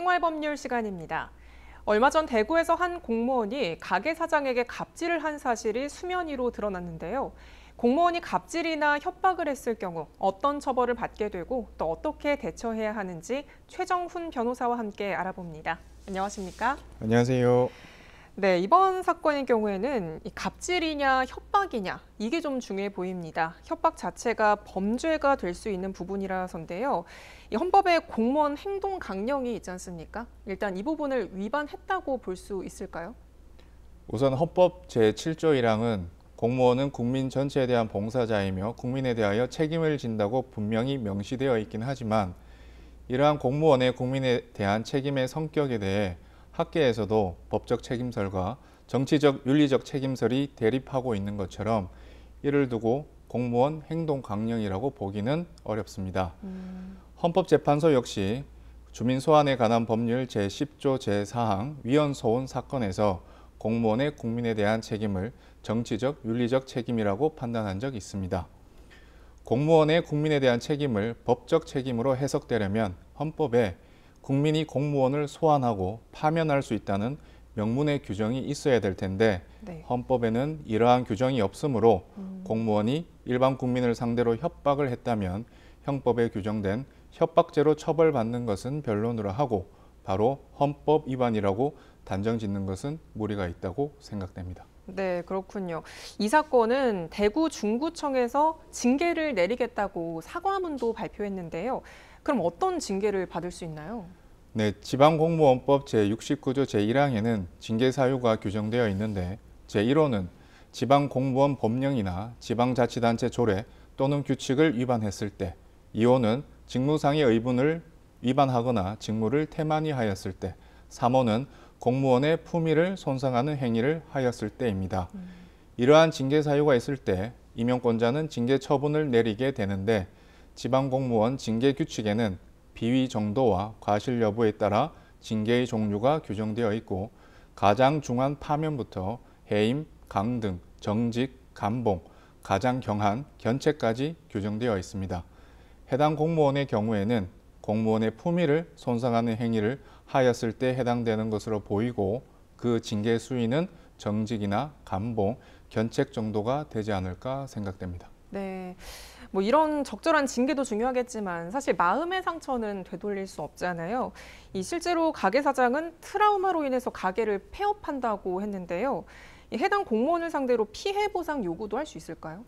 생활법률 시간입니다. 얼마 전 대구에서 한 공무원이 가게 사장에게 갑질을 한 사실이 수면 위로 드러났는데요. 공무원이 갑질이나 협박을 했을 경우 어떤 처벌을 받게 되고 또 어떻게 대처해야 하는지 최정훈 변호사와 함께 알아봅니다. 안녕하십니까? 안녕하세요. 네, 이번 사건의 경우에는 갑질이냐 협박이냐 이게 좀 중요해 보입니다. 협박 자체가 범죄가 될 수 있는 부분이라서인데요. 이 헌법에 공무원 행동 강령이 있지 않습니까? 일단 이 부분을 위반했다고 볼 수 있을까요? 우선 헌법 제7조 1항은 공무원은 국민 전체에 대한 봉사자이며 국민에 대하여 책임을 진다고 분명히 명시되어 있긴 하지만 이러한 공무원의 국민에 대한 책임의 성격에 대해 학계에서도 법적 책임설과 정치적 윤리적 책임설이 대립하고 있는 것처럼 이를 두고 공무원 행동 강령이라고 보기는 어렵습니다. 음. 헌법재판소 역시 주민 소환에 관한 법률 제10조 제4항 위헌 소원 사건에서 공무원의 국민에 대한 책임을 정치적 윤리적 책임이라고 판단한 적이 있습니다. 공무원의 국민에 대한 책임을 법적 책임으로 해석되려면 헌법에 국민이 공무원을 소환하고 파면할 수 있다는 명문의 규정이 있어야 될 텐데 네. 헌법에는 이러한 규정이 없으므로 음. 공무원이 일반 국민을 상대로 협박을 했다면 형법에 규정된 협박죄로 처벌받는 것은 변론으로 하고 바로 헌법 위반이라고 단정 짓는 것은 무리가 있다고 생각됩니다. 네, 그렇군요. 이 사건은 대구 중구청에서 징계를 내리겠다고 사과문도 발표했는데요. 그럼 어떤 징계를 받을 수 있나요? 네, 지방공무원법 제69조 제1항에는 징계 사유가 규정되어 있는데 제1호는 지방공무원 법령이나 지방자치단체 조례 또는 규칙을 위반했을 때 2호는 직무상의 의분을 위반하거나 직무를 태만히 하였을 때 3호는 공무원의 품위를 손상하는 행위를 하였을 때입니다. 음. 이러한 징계 사유가 있을 때 임용권자는 징계 처분을 내리게 되는데 지방공무원 징계 규칙에는 비위 정도와 과실 여부에 따라 징계의 종류가 규정되어 있고 가장 중한 파면부터 해임, 강등, 정직, 감봉, 가장 경한, 견책까지 규정되어 있습니다. 해당 공무원의 경우에는 공무원의 품위를 손상하는 행위를 하였을 때 해당되는 것으로 보이고 그 징계 수위는 정직이나 감봉, 견책 정도가 되지 않을까 생각됩니다. 네. 뭐 이런 적절한 징계도 중요하겠지만 사실 마음의 상처는 되돌릴 수 없잖아요. 이 실제로 가게 사장은 트라우마로 인해서 가게를 폐업한다고 했는데요. 해당 공무원을 상대로 피해 보상 요구도 할 수 있을까요?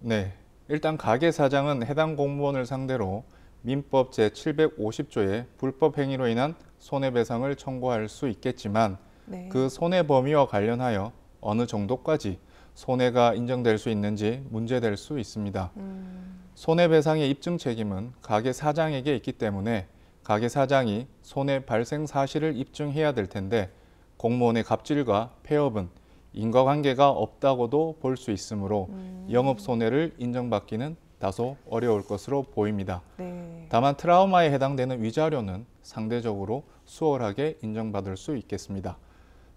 네. 일단 가게 사장은 해당 공무원을 상대로 민법 제750조의 불법 행위로 인한 손해배상을 청구할 수 있겠지만 네. 그 손해 범위와 관련하여 어느 정도까지 손해가 인정될 수 있는지 문제될 수 있습니다. 음. 손해배상의 입증 책임은 가게 사장에게 있기 때문에 가게 사장이 손해 발생 사실을 입증해야 될 텐데 공무원의 갑질과 폐업은 인과관계가 없다고도 볼 수 있으므로 음. 영업 손해를 인정받기는 다소 어려울 것으로 보입니다. 네. 다만 트라우마에 해당되는 위자료는 상대적으로 수월하게 인정받을 수 있겠습니다.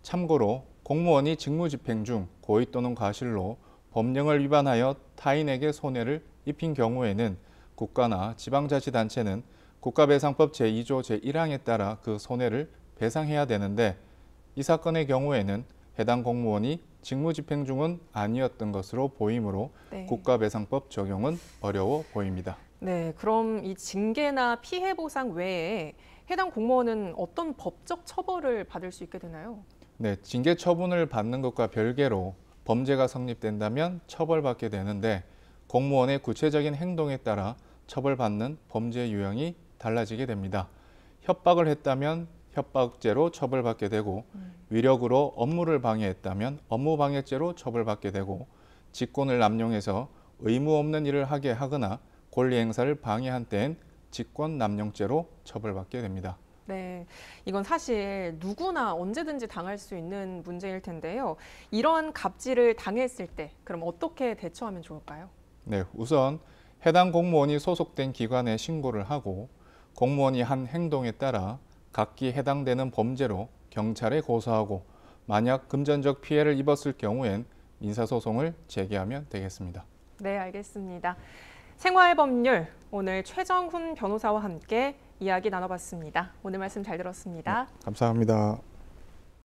참고로 공무원이 직무집행 중 고의 또는 과실로 법령을 위반하여 타인에게 손해를 입힌 경우에는 국가나 지방자치단체는 국가배상법 제2조 제1항에 따라 그 손해를 배상해야 되는데 이 사건의 경우에는 해당 공무원이 직무집행 중은 아니었던 것으로 보이므로 네. 국가배상법 적용은 어려워 보입니다. 네, 그럼 이 징계나 피해 보상 외에 해당 공무원은 어떤 법적 처벌을 받을 수 있게 되나요? 네, 징계 처분을 받는 것과 별개로 범죄가 성립된다면 처벌받게 되는데 공무원의 구체적인 행동에 따라 처벌받는 범죄 유형이 달라지게 됩니다. 협박을 했다면 협박죄로 처벌받게 되고 음. 위력으로 업무를 방해했다면 업무방해죄로 처벌받게 되고 직권을 남용해서 의무 없는 일을 하게 하거나 권리 행사를 방해한 때엔 직권 남용죄로 처벌받게 됩니다. 네, 이건 사실 누구나 언제든지 당할 수 있는 문제일 텐데요. 이런 갑질을 당했을 때 그럼 어떻게 대처하면 좋을까요? 네, 우선 해당 공무원이 소속된 기관에 신고를 하고 공무원이 한 행동에 따라 각기 해당되는 범죄로 경찰에 고소하고 만약 금전적 피해를 입었을 경우엔 민사소송을 제기하면 되겠습니다. 네, 알겠습니다. 생활법률 오늘 최정훈 변호사와 함께 이야기 나눠봤습니다. 오늘 말씀 잘 들었습니다. 네, 감사합니다.